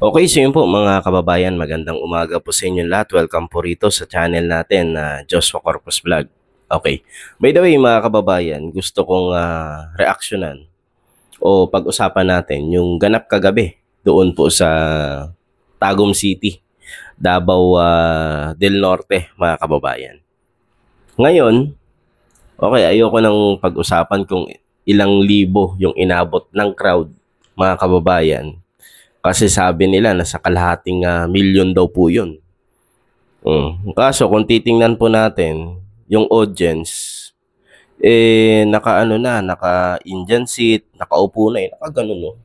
Okay, so yun po mga kababayan, magandang umaga po sa inyo lahat. Welcome po rito sa channel natin na uh, Joshua Corpus Vlog. Okay, by the way mga kababayan, gusto kong uh, reaksyonan o pag-usapan natin yung ganap kagabi doon po sa Tagum City, Davao uh, del Norte mga kababayan. Ngayon, okay, ayoko nang pag-usapan kung ilang libo yung inabot ng crowd mga kababayan kasi sabi nila, nasa kalahating uh, ah, million daw po yun. Mm. Kaso kung titingnan po natin, yung audience, eh, nakaano na, naka-Indian seat, nakaupo na eh, nakaganon no. Oh.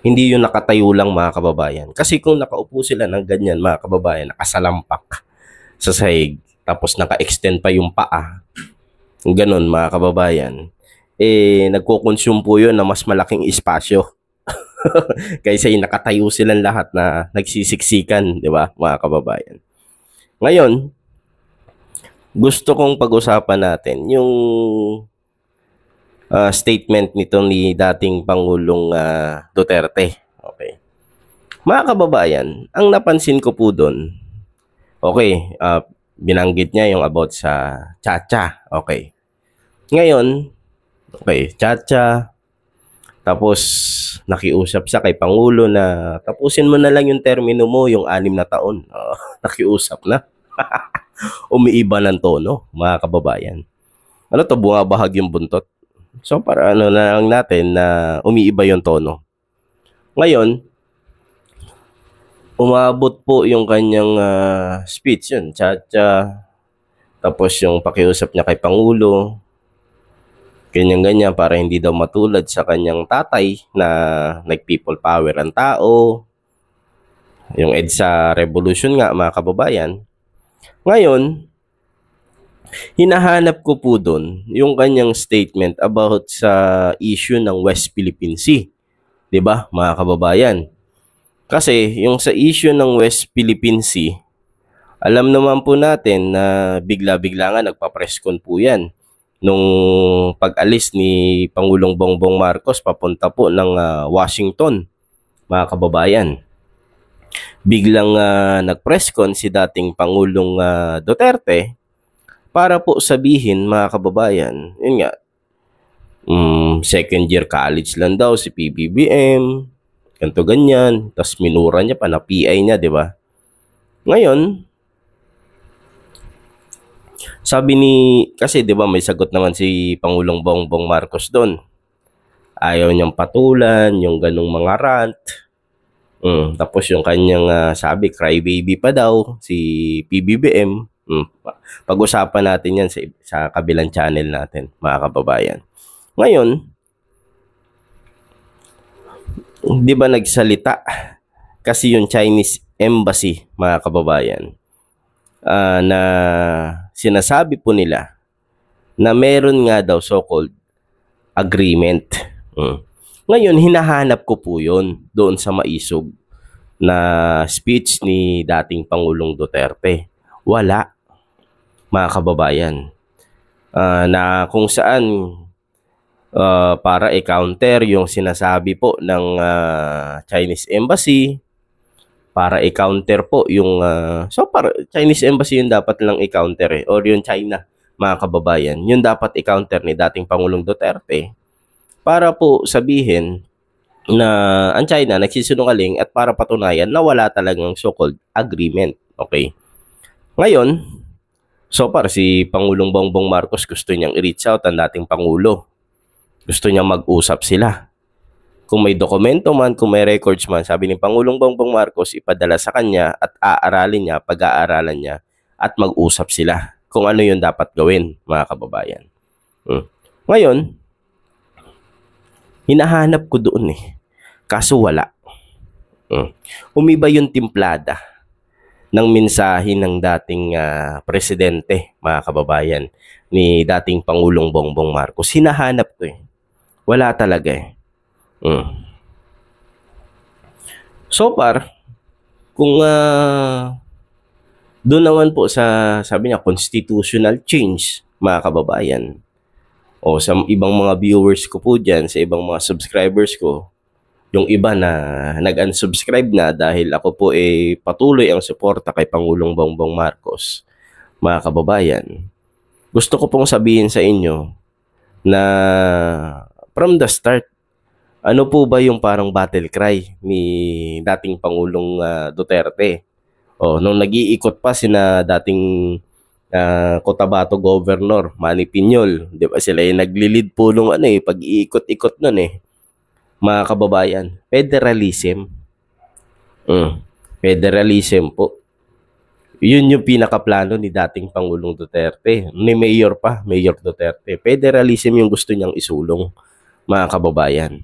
Hindi yung nakatayo lang mga kababayan. Kasi kung nakaupo sila ng ganyan mga kababayan, nakasalampak sa sahig, tapos naka-extend pa yung paa, ganun mga kababayan, eh, nagkukonsume po yun ng mas malaking espasyo Kaysa yung nakatayo silang lahat na nagsisiksikan, di ba, mga kababayan. Ngayon, gusto kong pag-usapan natin yung uh, statement nito ni dating Pangulong uh, Duterte. Okay. Mga kababayan, ang napansin ko po doon, okay, uh, binanggit niya yung about sa Chacha. Okay. Ngayon, okay, Chacha, tapos, nakiusap siya kay Pangulo na tapusin mo na lang yung termino mo, yung anim na taon. Uh, nakiusap na. Umiiba ng tono, mga kababayan. Ano to, bumabahag yung buntot. So, para ano na lang natin na umiiba yung tono. Ngayon, umabot po yung kanyang uh, speech yun, cha-cha. Tapos yung pakiusap niya kay Pangulo, ganyan-ganyan para hindi daw matulad sa kanyang tatay na nag-people power ang tao. Yung EDSA revolution nga mga kababayan. Ngayon, hinahanap ko po doon yung kanyang statement about sa issue ng West Philippine Sea. 'Di ba, mga kababayan? Kasi yung sa issue ng West Philippine Sea, alam naman po natin na bigla-bigla nga nagpa-presscon po yan nung pag-alis ni Pangulong Bongbong Marcos papunta po ng uh, Washington, mga kababayan. Biglang uh, ah, nag-press si dating Pangulong uh, Duterte para po sabihin mga kababayan, yun nga, um, second year college lang daw si PBBM, ganto ganyan, tapos minura niya pa na PI niya, di ba? Ngayon, sabi ni, kasi 'di ba may sagot naman si Pangulong Bongbong Marcos doon. Ayaw niyang patulan yung ganung mga rant. Mm, tapos yung kanyang uh, sabi, cry baby pa daw si PBBM. Mm, pag-usapan natin 'yan sa sa kabilang channel natin, mga kababayan. Ngayon, 'di ba nagsalita kasi yung Chinese embassy, mga kababayan, uh, na sinasabi po nila na meron nga daw so-called agreement. Mm. Ngayon, hinahanap ko po yun doon sa maisog na speech ni dating Pangulong Duterte. Wala, mga kababayan. Uh, na kung saan uh, para i-counter yung sinasabi po ng uh, Chinese Embassy para i-counter po yung uh, so para Chinese embassy yung dapat lang i-counter eh or yung China mga kababayan yun dapat i-counter ni dating Pangulong Duterte para po sabihin na ang China nagsisinungaling at para patunayan na wala talagang so-called agreement okay ngayon so par si Pangulong Bongbong Marcos gusto niyang i-reach out ang dating pangulo gusto niyang mag-usap sila kung may dokumento man, kung may records man, sabi ni Pangulong Bongbong Marcos, ipadala sa kanya at aaralin niya, pag-aaralan niya at mag-usap sila kung ano yung dapat gawin, mga kababayan. Hmm. Ngayon, hinahanap ko doon eh. Kaso wala. Hmm. Umiba yung timplada ng mensahe ng dating uh, presidente, mga kababayan, ni dating Pangulong Bongbong Marcos. Hinahanap ko eh. Wala talaga eh. Mm. So far, kung uh, doon naman po sa, sabi niya, constitutional change, mga kababayan, o sa ibang mga viewers ko po dyan, sa ibang mga subscribers ko, yung iba na nag-unsubscribe na dahil ako po ay eh, patuloy ang suporta kay Pangulong Bongbong Marcos, mga kababayan. Gusto ko pong sabihin sa inyo na from the start, ano po ba yung parang battle cry ni dating Pangulong uh, Duterte? O, nung nag-iikot pa sina dating uh, Cotabato Governor Manny Pinyol. 'di ba sila yung naglilid po nung ano eh pag-iikot-ikot noon eh. Mga kababayan, federalism. Mm, federalism po. Yun yung pinakaplano ni dating Pangulong Duterte, ni Mayor pa, Mayor Duterte. Federalism yung gusto niyang isulong mga kababayan.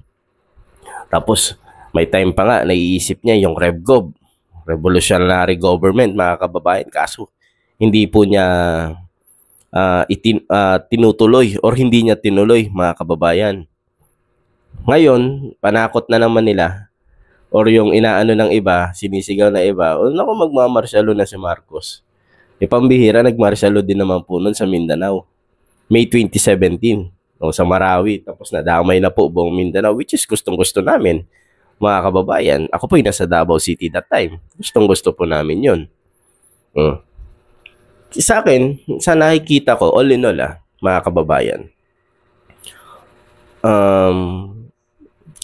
Tapos, may time pa nga, naiisip niya yung RevGov, Revolutionary Government, mga kababayan. Kaso, hindi po niya uh, itin, uh, tinutuloy or hindi niya tinuloy, mga kababayan. Ngayon, panakot na naman nila or yung inaano ng iba, sinisigaw na iba, o naku, magmamarsyalo na si Marcos. Ipambihira, E pambihira, nagmarsyalo din naman po nun sa Mindanao. May 2017 o sa Marawi. Tapos nadamay na po buong Mindanao, which is gustong-gusto namin. Mga kababayan, ako po ay nasa Davao City that time. Gustong-gusto po namin yun. Mm. Sa akin, sa nakikita ko, all in all, ah, mga kababayan, um,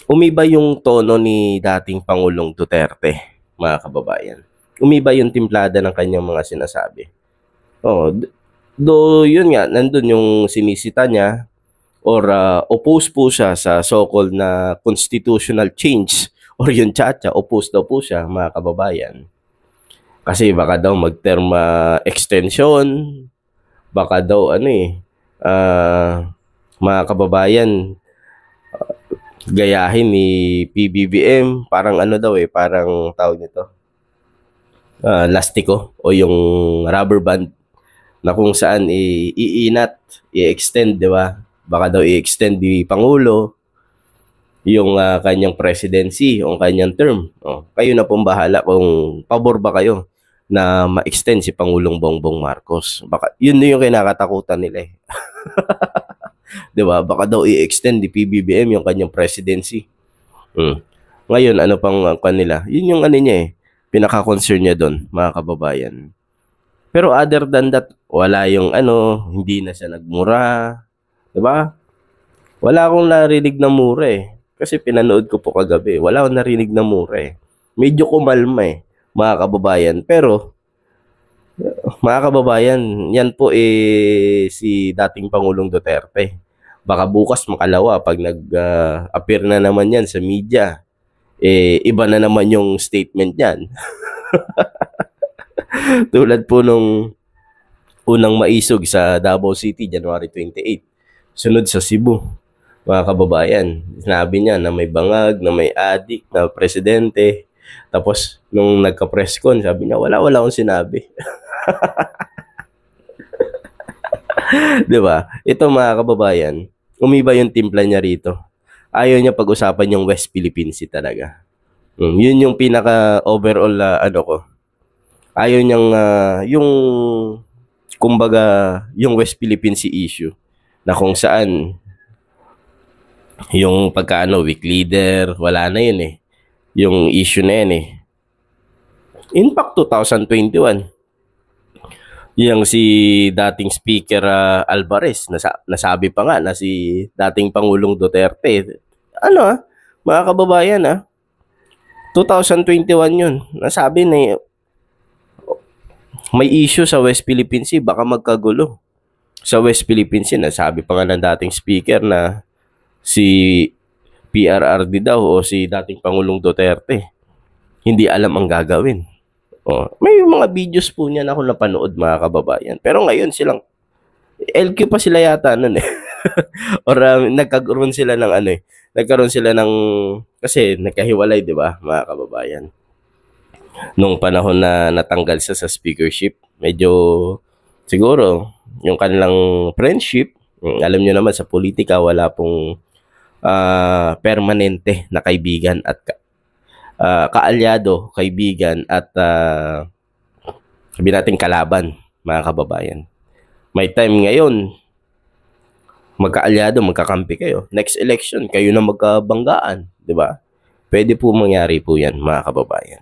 umiba yung tono ni dating Pangulong Duterte, mga kababayan. Umiba yung timplada ng kanyang mga sinasabi. Oh, do yun nga, nandun yung sinisita niya, or uh, opposed po siya sa so-called na constitutional change or yung chacha, opposed daw po siya mga kababayan. Kasi baka daw magterma extension, baka daw ano eh, uh, mga kababayan, ah, gayahin ni PBBM, parang ano daw eh, parang tawag nito, uh, lastiko o yung rubber band na kung saan iinat, i-extend, di ba? Baka daw i-extend ni Pangulo yung uh, kanyang presidency o kanyang term. Oh, kayo na pong bahala kung pabor ba kayo na ma-extend si Pangulong Bongbong Marcos. Baka, yun na yung kinakatakutan nila eh. ba diba? Baka daw i-extend ni PBBM yung kanyang presidency. Mm. Ngayon, ano pang ah, kanila? Yun yung ano niya eh. Pinaka-concern niya doon, mga kababayan. Pero other than that, wala yung ano, hindi na siya nagmura, 'Di ba? Wala akong narinig na mura eh. Kasi pinanood ko po kagabi. Wala akong narinig na mura eh. Medyo kumalma eh, mga kababayan. Pero, mga kababayan, yan po eh si dating Pangulong Duterte. Baka bukas makalawa pag nag-appear uh, na naman yan sa media. Eh, iba na naman yung statement niyan. Tulad po nung unang maisog sa Davao City, January 28 Sunod sa Cebu, mga kababayan, sinabi niya na may bangag, na may adik, na presidente. Tapos, nung nagka-press con, sabi niya, wala, wala akong sinabi. di ba? Ito mga kababayan, umiba yung timpla niya rito. Ayaw niya pag-usapan yung West Philippines Sea talaga. Mm, yun yung pinaka overall uh, ano ko. Ayaw niyang uh, yung kumbaga yung West Philippine Sea issue na kung saan yung pagkaano weak leader, wala na yun eh. Yung issue na yun eh. Impact 2021. Yung si dating speaker uh, Alvarez, nasa, nasabi pa nga na si dating Pangulong Duterte. Ano ah, mga kababayan ah, 2021 yun. Nasabi na may issue sa West Philippine Sea, baka magkagulo sa West Philippines yun, nasabi pa nga ng dating speaker na si PRRD daw o si dating Pangulong Duterte, hindi alam ang gagawin. Oh, may mga videos po niyan ako napanood mga kababayan. Pero ngayon silang LQ pa sila yata noon eh. Or um, nagkaroon sila ng ano eh. Nagkaroon sila ng kasi nagkahiwalay 'di ba, mga kababayan. Nung panahon na natanggal siya sa speakership, medyo siguro yung kanilang friendship. Mm, alam nyo naman sa politika, wala pong uh, permanente na kaibigan at ka, uh, kaalyado, kaibigan at uh, sabi natin kalaban, mga kababayan. May time ngayon, magkaalyado, magkakampi kayo. Next election, kayo na magkabanggaan, di ba? Pwede po mangyari po yan, mga kababayan.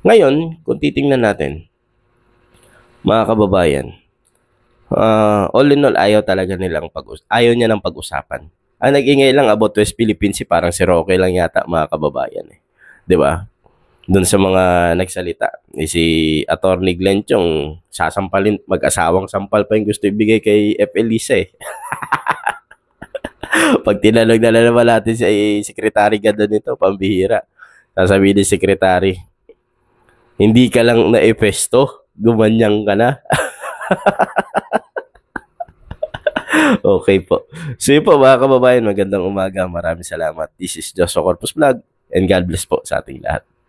Ngayon, kung titingnan natin, mga kababayan, uh, all in all, ayaw talaga nilang pag ayaw niya ng pag-usapan. Ang nag-ingay lang about West Philippines si parang si Roque lang yata mga kababayan eh. 'Di ba? Doon sa mga nagsalita, eh, si Attorney Glenn Chong, sasampalin, mag-asawang sampal pa yung gusto ibigay kay F. Elisa eh. Pag tinanong na naman natin si Secretary Ganda nito, pambihira. Sasabihin ni Secretary, hindi ka lang na-epesto, gumanyang ka na. okay po. So yun po mga kababayan, magandang umaga. Maraming salamat. This is Joshua Corpus Vlog and God bless po sa ating lahat.